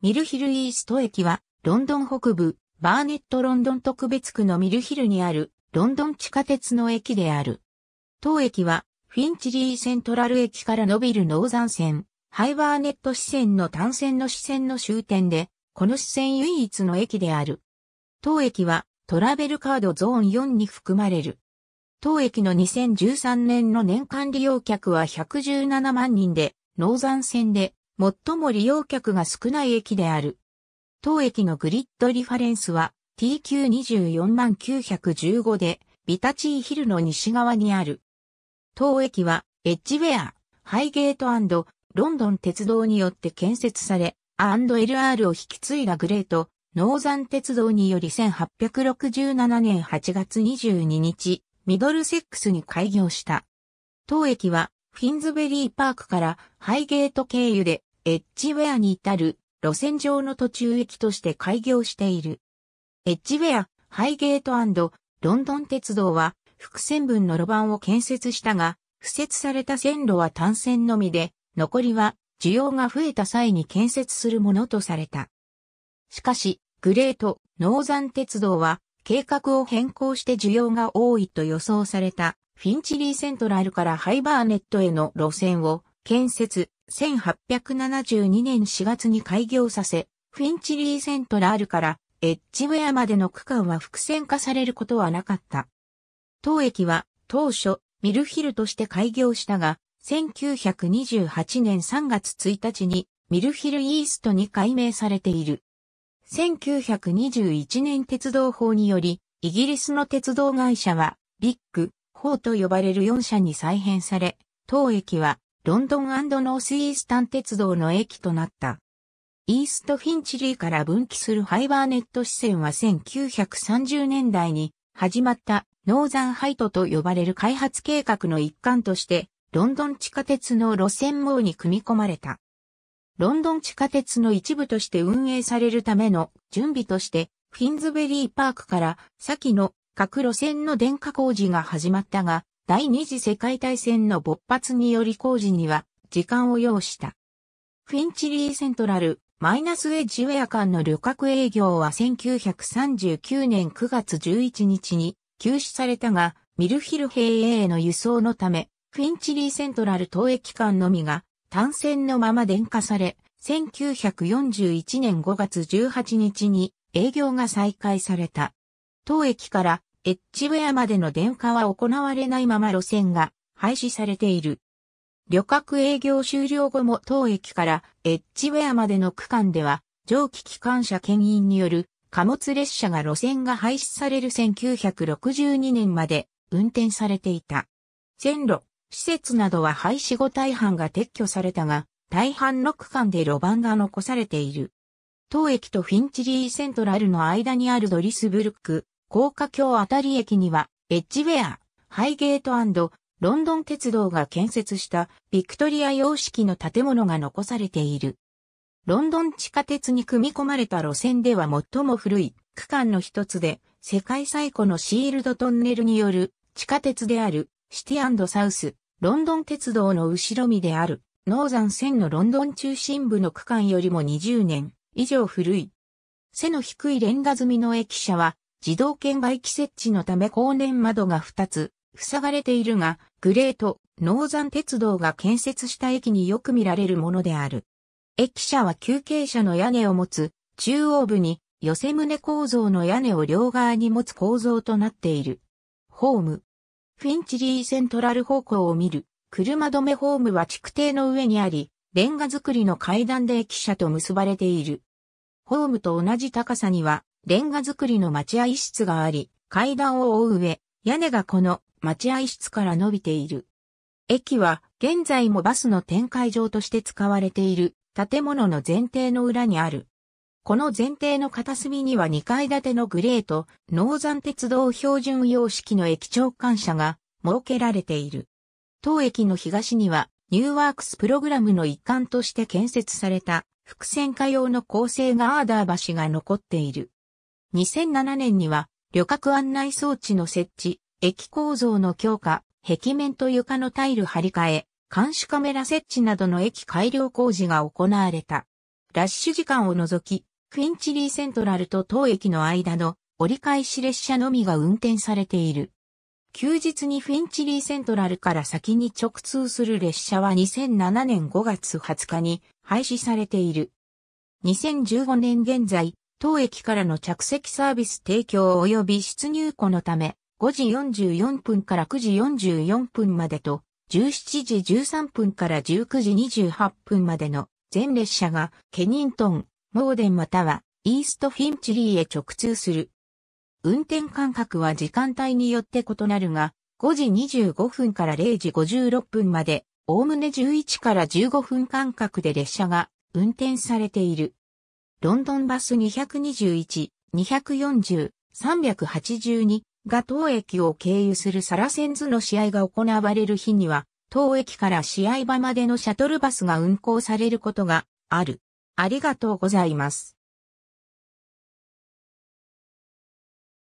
ミルヒルイースト駅は、ロンドン北部、バーネットロンドン特別区のミルヒルにある、ロンドン地下鉄の駅である。当駅は、フィンチリーセントラル駅から伸びるノーザン線、ハイバーネット支線の単線の支線の終点で、この支線唯一の駅である。当駅は、トラベルカードゾーン4に含まれる。当駅の2013年の年間利用客は117万人で、ノーザン線で最も利用客が少ない駅である。当駅のグリッドリファレンスは TQ24915 でビタチーヒルの西側にある。当駅はエッジウェア、ハイゲートロンドン鉄道によって建設され、&LR を引き継いだグレート、ノーザン鉄道により1867年8月22日、ミドルセックスに開業した。当駅はフィンズベリーパークからハイゲート経由でエッジウェアに至る路線上の途中駅として開業している。エッジウェア、ハイゲートロンドン鉄道は複線分の路盤を建設したが、敷設された線路は単線のみで、残りは需要が増えた際に建設するものとされた。しかし、グレート、ノーザン鉄道は計画を変更して需要が多いと予想されたフィンチリーセントラルからハイバーネットへの路線を建設、1872年4月に開業させ、フィンチリーセントラールからエッジウェアまでの区間は複線化されることはなかった。当駅は当初ミルヒルとして開業したが、1928年3月1日にミルヒルイーストに改名されている。1921年鉄道法により、イギリスの鉄道会社は、ビッグ、ホーと呼ばれる4社に再編され、当駅はロンドンノースイースタン鉄道の駅となった。イーストフィンチリーから分岐するハイバーネット支線は1930年代に始まったノーザンハイトと呼ばれる開発計画の一環として、ロンドン地下鉄の路線網に組み込まれた。ロンドン地下鉄の一部として運営されるための準備として、フィンズベリーパークから先の各路線の電化工事が始まったが、第二次世界大戦の勃発により工事には時間を要した。フィンチリーセントラル、マイナスウェッジウェア間の旅客営業は1939年9月11日に休止されたが、ミルヒル平営への輸送のため、フィンチリーセントラル当駅間のみが単線のまま電化され、1941年5月18日に営業が再開された。当駅からエッジウェアまでの電化は行われないまま路線が廃止されている。旅客営業終了後も当駅からエッジウェアまでの区間では蒸気機関車牽引による貨物列車が路線が廃止される1962年まで運転されていた。線路、施設などは廃止後大半が撤去されたが、大半の区間で路盤が残されている。当駅とフィンチリーセントラルの間にあるドリスブルック高架橋あたり駅には、エッジウェア、ハイゲートロンドン鉄道が建設したビクトリア様式の建物が残されている。ロンドン地下鉄に組み込まれた路線では最も古い区間の一つで、世界最古のシールドトンネルによる地下鉄であるシティサウス、ロンドン鉄道の後ろ身であるノーザン線のロンドン中心部の区間よりも20年以上古い。背の低いレンガ積みの駅舎は自動券売機設置のため後年窓が2つ、塞がれているが、グレート、ノーザン鉄道が建設した駅によく見られるものである。駅舎は休憩車の屋根を持つ、中央部に、寄せ棟構造の屋根を両側に持つ構造となっている。ホーム。フィンチリーセントラル方向を見る、車止めホームは築堤の上にあり、レンガ造りの階段で駅舎と結ばれている。ホームと同じ高さには、レンガ造りの待合室があり、階段を覆う上、屋根がこの待合室から伸びている。駅は現在もバスの展開場として使われている建物の前提の裏にある。この前提の片隅には2階建てのグレーと農山鉄道標準様式の駅長官舎が設けられている。当駅の東にはニューワークスプログラムの一環として建設された伏線化用の構成がアーダー橋が残っている。2007年には旅客案内装置の設置、駅構造の強化、壁面と床のタイル張り替え、監視カメラ設置などの駅改良工事が行われた。ラッシュ時間を除き、クインチリーセントラルと当駅の間の折り返し列車のみが運転されている。休日にフィンチリーセントラルから先に直通する列車は2007年5月20日に廃止されている。2015年現在、当駅からの着席サービス提供及び出入庫のため、5時44分から9時44分までと、17時13分から19時28分までの全列車がケニントン、モーデンまたはイーストフィンチリーへ直通する。運転間隔は時間帯によって異なるが、5時25分から0時56分まで、おおむね11から15分間隔で列車が運転されている。ロンドンバス221、240、382が当駅を経由するサラセンズの試合が行われる日には、当駅から試合場までのシャトルバスが運行されることがある。ありがとうございます。